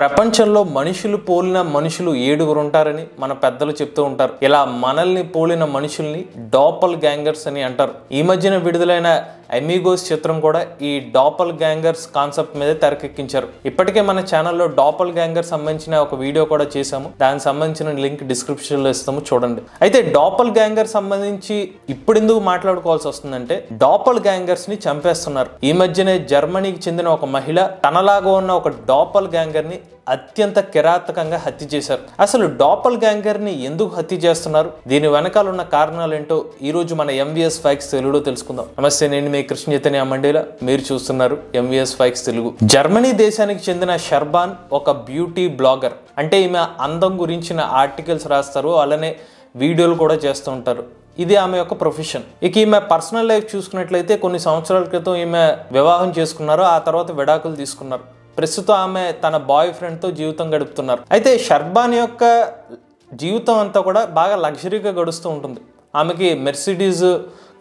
ప్రపంచంలో మనుషులు పోలిన మనుషులు ఏడుగురు ఉంటారని మన పెద్దలు చెప్తూ ఉంటారు ఇలా మనల్ని పోలిన మనుషుల్ని డాపల్ గ్యాంగర్స్ అని అంటారు ఈ మధ్యన విడుదలైన ఎమీగోస్ చిత్రం కూడా ఈ డాపల్ గ్యాంగర్స్ కాన్సెప్ట్ మీద తెరకెక్కించారు ఇప్పటికే మన ఛానల్లో డాపల్ గ్యాంగర్ సంబంధించిన ఒక వీడియో కూడా చేశాము దానికి సంబంధించిన లింక్ డిస్క్రిప్షన్లో ఇస్తాము చూడండి అయితే డాపల్ గ్యాంగర్ సంబంధించి ఇప్పుడు ఎందుకు మాట్లాడుకోవాల్సి వస్తుందంటే డాపల్ గ్యాంగర్స్ ని చంపేస్తున్నారు ఈ మధ్యనే జర్మనీకి చెందిన ఒక మహిళ తనలాగా ఉన్న ఒక డాపల్ గ్యాంగర్ ని అత్యంత కిరాతకంగా హత్య చేశారు అసలు డాపల్ గ్యాంగర్ని ఎందుకు హత్య చేస్తున్నారు దీని వెనకాల ఉన్న కారణాలు ఏంటో ఈరోజు మన ఎంవిఎస్ ఫైక్స్ తెలుగులో తెలుసుకుందాం నమస్తే నేను మీ కృష్ణ చైతన్య మండేలా మీరు చూస్తున్నారు ఎంవిఎస్ ఫైక్స్ తెలుగు జర్మనీ దేశానికి చెందిన షర్బాన్ ఒక బ్యూటీ బ్లాగర్ అంటే ఈమె అందం గురించిన ఆర్టికల్స్ రాస్తారు అలానే వీడియోలు కూడా చేస్తూ ఉంటారు ఇది ఆమె యొక్క ప్రొఫెషన్ ఇక ఈమె పర్సనల్ లైఫ్ చూసుకున్నట్లయితే కొన్ని సంవత్సరాల క్రితం ఈమె వివాహం చేసుకున్నారు ఆ తర్వాత విడాకులు తీసుకున్నారు ప్రస్తుతం ఆమె తన బాయ్ ఫ్రెండ్తో జీవితం గడుపుతున్నారు అయితే షర్బాన్ యొక్క జీవితం అంతా కూడా బాగా లగ్జరీగా గడుస్తూ ఉంటుంది ఆమెకి మెర్సిడీస్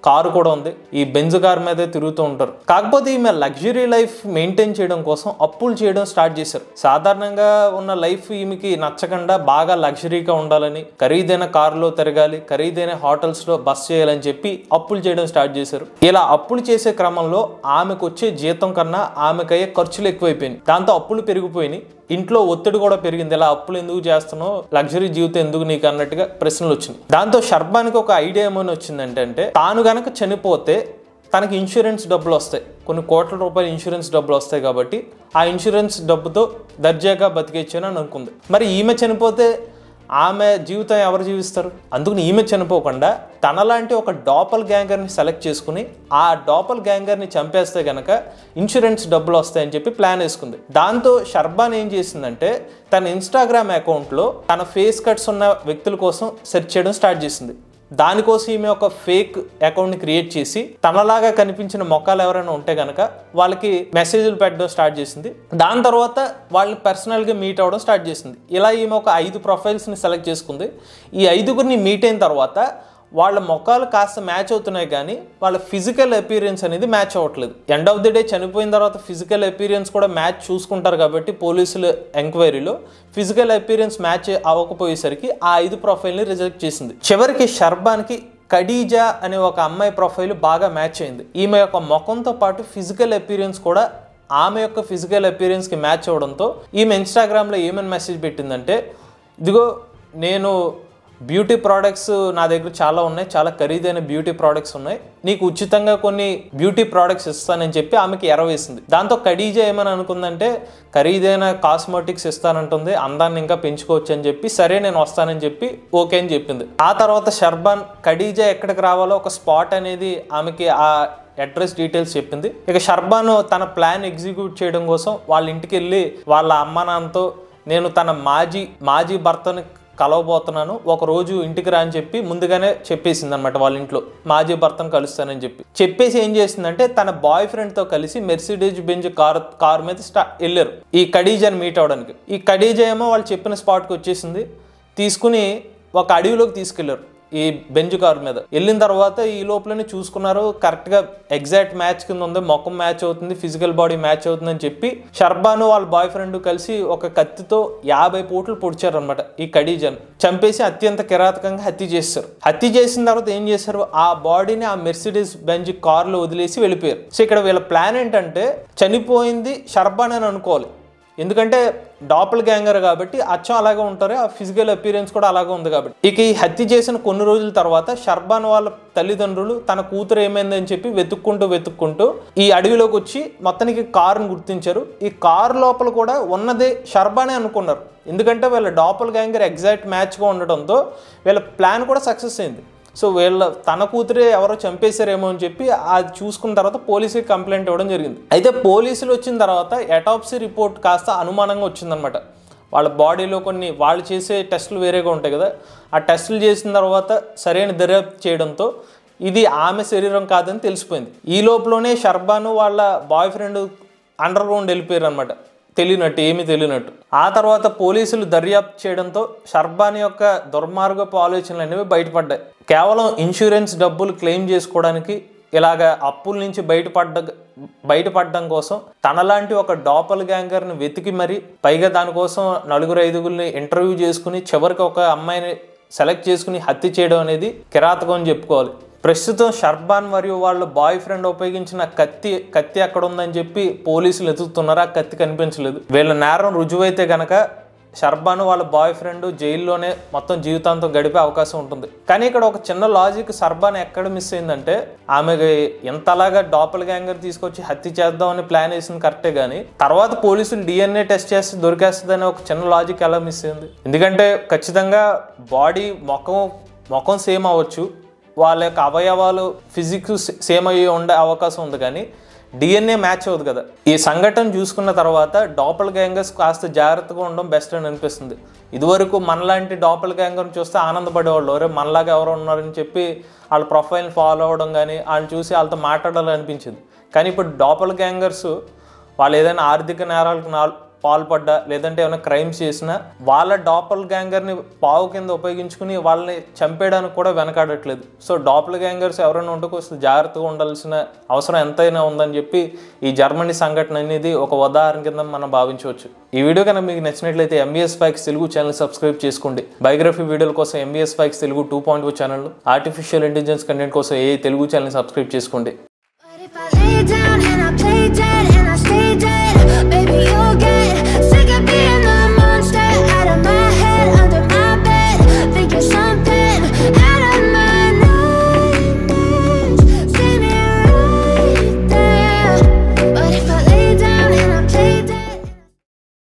కారు కూడా ఉంది ఈ బెంజ్ కార్ మీదే తిరుగుతూ ఉంటారు కాకపోతే ఈమె లగ్జరీ లైఫ్ మెయింటైన్ చేయడం కోసం అప్పులు చేయడం స్టార్ట్ చేశారు సాధారణంగా ఉన్న లైఫ్ ఈమెకి నచ్చకుండా బాగా లగ్జరీగా ఉండాలని ఖరీదైన కారులో తిరగాలి ఖరీదైన హోటల్స్లో బస్ చేయాలని చెప్పి అప్పులు చేయడం స్టార్ట్ చేశారు ఇలా అప్పులు చేసే క్రమంలో ఆమెకు వచ్చే జీతం కన్నా ఆమెకయ్యే ఖర్చులు ఎక్కువైపోయినాయి దాంతో అప్పులు పెరిగిపోయినాయి ఇంట్లో ఒత్తిడి కూడా పెరిగింది ఇలా అప్పులు ఎందుకు చేస్తున్నావు లగ్జరీ జీవితం ఎందుకు నీకు అన్నట్టుగా ప్రశ్నలు వచ్చినాయి దాంతో శర్మానికి ఒక ఐడియా ఏమైనా వచ్చిందంటే అంటే తాను గనక చనిపోతే తనకి ఇన్సూరెన్స్ డబ్బులు వస్తాయి కొన్ని కోట్ల రూపాయల ఇన్సూరెన్స్ డబ్బులు వస్తాయి కాబట్టి ఆ ఇన్సూరెన్స్ డబ్బుతో దర్జాగా బతికేచ్చు అని అనుకుంది మరి ఈమె చనిపోతే ఆమె జీవితం ఎవరు జీవిస్తారు అందుకని ఈమె చనిపోకుండా తనలాంటి ఒక డాపల్ గ్యాంగర్ని సెలెక్ట్ చేసుకుని ఆ డాపల్ గ్యాంగర్ని చంపేస్తే కనుక ఇన్సూరెన్స్ డబ్బులు వస్తాయని చెప్పి ప్లాన్ వేసుకుంది దాంతో షర్బాన్ ఏం చేసిందంటే తన ఇన్స్టాగ్రామ్ అకౌంట్లో తన ఫేస్ కట్స్ ఉన్న వ్యక్తుల కోసం సెర్చ్ చేయడం స్టార్ట్ చేసింది దానికోసం ఈమె ఒక ఫేక్ అకౌంట్ని క్రియేట్ చేసి తనలాగా కనిపించిన మొక్కలు ఎవరైనా ఉంటే కనుక వాళ్ళకి మెసేజ్లు పెట్టడం స్టార్ట్ చేసింది దాని తర్వాత వాళ్ళు పర్సనల్గా మీట్ అవ్వడం స్టార్ట్ చేసింది ఇలా ఈమె ఒక ఐదు ప్రొఫైల్స్ని సెలెక్ట్ చేసుకుంది ఈ ఐదుగురిని మీట్ అయిన తర్వాత వాళ్ళ మొఖాలు కాస్త మ్యాచ్ అవుతున్నాయి కానీ వాళ్ళ ఫిజికల్ అపీరియన్స్ అనేది మ్యాచ్ అవ్వట్లేదు ఎండ్ ఆఫ్ ది డే చనిపోయిన తర్వాత ఫిజికల్ అపీరియన్స్ కూడా మ్యాచ్ చూసుకుంటారు కాబట్టి పోలీసులు ఎంక్వైరీలో ఫిజికల్ అపీరియన్స్ మ్యాచ్ అవ్వకపోయేసరికి ఆ ఐదు ప్రొఫైల్ని రిజెక్ట్ చేసింది చివరికి షర్బాన్కి కడీజా అనే ఒక అమ్మాయి ప్రొఫైల్ బాగా మ్యాచ్ అయింది ఈమె యొక్క ముఖంతో పాటు ఫిజికల్ అపీరియన్స్ కూడా ఆమె యొక్క ఫిజికల్ అపీరియన్స్కి మ్యాచ్ అవ్వడంతో ఈమె ఇన్స్టాగ్రామ్లో ఏమైనా మెసేజ్ పెట్టిందంటే ఇదిగో నేను బ్యూటీ ప్రోడక్ట్స్ నా దగ్గర చాలా ఉన్నాయి చాలా ఖరీదైన బ్యూటీ ప్రోడక్ట్స్ ఉన్నాయి నీకు ఉచితంగా కొన్ని బ్యూటీ ప్రోడక్ట్స్ ఇస్తానని చెప్పి ఆమెకి ఎరవేసింది దాంతో ఖడీజా ఏమని అనుకుందంటే ఖరీదైన కాస్మెటిక్స్ ఇస్తానంటుంది అందాన్ని ఇంకా పెంచుకోవచ్చు అని చెప్పి సరే నేను వస్తానని చెప్పి ఓకే అని చెప్పింది ఆ తర్వాత షర్బాన్ ఖడీజా ఎక్కడికి రావాలో ఒక స్పాట్ అనేది ఆమెకి ఆ అడ్రస్ డీటెయిల్స్ చెప్పింది ఇక షర్బాను తన ప్లాన్ ఎగ్జిక్యూట్ చేయడం కోసం వాళ్ళ ఇంటికి వెళ్ళి వాళ్ళ అమ్మ నాన్నతో నేను తన మాజీ మాజీ భర్తను కలవబోతున్నాను ఒక రోజు ఇంటికి రా అని చెప్పి ముందుగానే చెప్పేసింది అనమాట వాళ్ళ ఇంట్లో మాజీ భర్తను కలుస్తానని చెప్పి చెప్పేసి ఏం చేసిందంటే తన బాయ్ ఫ్రెండ్తో కలిసి మెర్సిడీజ్ బెంజ్ కార్ కార్ మీద స్టా వెళ్ళారు ఈ ఖడీజాని మీట్ అవడానికి ఈ ఖడీజా ఏమో వాళ్ళు చెప్పిన స్పాట్కి వచ్చేసింది తీసుకుని ఒక అడవిలోకి తీసుకెళ్లారు ఈ బెంజ్ కారు మీద వెళ్ళిన తర్వాత ఈ లోపలనే చూసుకున్నారు కరెక్ట్గా ఎగ్జాక్ట్ మ్యాచ్ కింద ఉంది మొఖం మ్యాచ్ అవుతుంది ఫిజికల్ బాడీ మ్యాచ్ అవుతుంది అని చెప్పి షర్బాను వాళ్ళ బాయ్ ఫ్రెండ్ కలిసి ఒక కత్తితో యాభై పోట్లు పొడిచారనమాట ఈ కడీజన్ చంపేసి అత్యంత కిరాతకంగా హత్య చేస్తారు హత్య చేసిన తర్వాత ఏం చేశారు ఆ బాడీని ఆ మెర్సిడీస్ బెంజ్ కార్లో వదిలేసి వెళ్ళిపోయారు సో ఇక్కడ వీళ్ళ ప్లాన్ ఏంటంటే చనిపోయింది షర్బాన్ అని అనుకోవాలి ఎందుకంటే డాపల్ గ్యాంగర్ కాబట్టి అచ్చం అలాగే ఉంటారు ఆ ఫిజికల్ అపీరెన్స్ కూడా అలాగే ఉంది కాబట్టి ఇక ఈ హత్య చేసిన కొన్ని రోజుల తర్వాత షర్బాన్ వాళ్ళ తల్లిదండ్రులు తన కూతురు ఏమైందని చెప్పి వెతుక్కుంటూ వెతుక్కుంటూ ఈ అడవిలోకి వచ్చి మొత్తానికి కారును గుర్తించారు ఈ కారు లోపల కూడా ఉన్నదే షర్బానే అనుకున్నారు ఎందుకంటే వీళ్ళ డాపల్ గ్యాంగర్ ఎగ్జాక్ట్ మ్యాచ్గా ఉండడంతో వీళ్ళ ప్లాన్ కూడా సక్సెస్ అయింది సో వీళ్ళ తన కూతురే ఎవరో చంపేశారేమో అని చెప్పి అది చూసుకున్న తర్వాత పోలీసుకి కంప్లైంట్ ఇవ్వడం జరిగింది అయితే పోలీసులు వచ్చిన తర్వాత ఎటాప్సీ రిపోర్ట్ కాస్త అనుమానంగా వచ్చిందనమాట వాళ్ళ బాడీలో కొన్ని వాళ్ళు చేసే టెస్టులు వేరేగా ఉంటాయి కదా ఆ టెస్టులు చేసిన తర్వాత సరైన దర్యాప్తు చేయడంతో ఇది ఆమె శరీరం కాదని తెలిసిపోయింది ఈ లోపలనే షర్బాను వాళ్ళ బాయ్ ఫ్రెండ్ అండర్ గ్రౌండ్ వెళ్ళిపోయారు అనమాట తెలియనట్టు ఏమీ తెలియనట్టు ఆ తర్వాత పోలీసులు దర్యాప్తు చేయడంతో షర్బాని యొక్క దుర్మార్గపు ఆలోచనలు అనేవి బయటపడ్డాయి కేవలం ఇన్సూరెన్స్ డబ్బులు క్లెయిమ్ చేసుకోవడానికి ఇలాగ అప్పుల నుంచి బయటపడ్డ బయటపడడం కోసం తనలాంటి ఒక డాపల్ గ్యాంగర్ని వెతికి మరి పైగా దానికోసం నలుగురు ఐదుగురిని ఇంటర్వ్యూ చేసుకుని చివరికి ఒక అమ్మాయిని సెలెక్ట్ చేసుకుని హత్య చేయడం అనేది కిరాతకం అని చెప్పుకోవాలి ప్రస్తుతం షర్బాన్ మరియు వాళ్ళ బాయ్ ఫ్రెండ్ ఉపయోగించిన కత్తి కత్తి ఎక్కడ ఉందని చెప్పి పోలీసులు ఎతుకుతున్నారు ఆ కత్తి కనిపించలేదు వీళ్ళ నేరం రుజువైతే గనక షర్బాను వాళ్ళ బాయ్ ఫ్రెండ్ జైల్లోనే మొత్తం జీవితాంతం గడిపే అవకాశం ఉంటుంది కానీ ఇక్కడ ఒక చిన్న లాజిక్ షర్బాన్ ఎక్కడ మిస్ అయిందంటే ఆమెకి ఎంతలాగా డాపల్ గ్యాంగర్ తీసుకొచ్చి హత్య చేద్దామని ప్లాన్ వేసింది కరెక్టే కానీ తర్వాత పోలీసులు డిఎన్ఏ టెస్ట్ చేసి దొరికేస్తుందని ఒక చిన్న లాజిక్ ఎలా మిస్ అయింది ఎందుకంటే ఖచ్చితంగా బాడీ మొఖం మొఖం సేమ్ అవ్వచ్చు వాళ్ళ యొక్క అవయవాలు ఫిజిక్స్ సేమ్ అయ్యి ఉండే అవకాశం ఉంది కానీ డిఎన్ఏ మ్యాచ్ అవుతుంది కదా ఈ సంఘటన చూసుకున్న తర్వాత డోపల్ గ్యాంగర్స్ కాస్త జాగ్రత్తగా ఉండడం బెస్ట్ అని అనిపిస్తుంది ఇదివరకు మనలాంటి డోపల్ గ్యాంగర్ని చూస్తే ఆనందపడేవాళ్ళు ఎవరే మనలాగా ఎవరు ఉన్నారని చెప్పి వాళ్ళ ప్రొఫైల్ని ఫాలో అవ్వడం కానీ వాళ్ళని చూసి వాళ్ళతో మాట్లాడాలని కానీ ఇప్పుడు డోపల్ గ్యాంగర్స్ వాళ్ళు ఏదైనా ఆర్థిక నేరాలకు పాల్పడ్డా లేదంటే ఏమైనా క్రైమ్స్ చేసినా వాళ్ళ డాపల్ గ్యాంగర్ని పావు కింద ఉపయోగించుకుని వాళ్ళని చంపేయడానికి కూడా వెనకాడట్లేదు సో డాపల్ గ్యాంగర్స్ ఎవరైనా ఉంటే కొంచెం జాగ్రత్తగా ఉండాల్సిన అవసరం ఎంతైనా ఉందని చెప్పి ఈ జర్మనీ సంఘటన అనేది ఒక ఉదాహరణ కింద మనం భావించవచ్చు ఈ వీడియో కనుక మీకు నచ్చినట్లయితే ఎంబీఎస్ ఫైక్స్ తెలుగు ఛానల్ సబ్స్క్రైబ్ చేసుకోండి బయోగ్రఫీ వీడియోల కోసం ఎంబీఎస్ ఫైక్స్ Telugu two point O channel artificial intelligence content కోసం ఏ తెలుగు ఛానల్ సబ్స్క్రైబ్ చేసుకోండి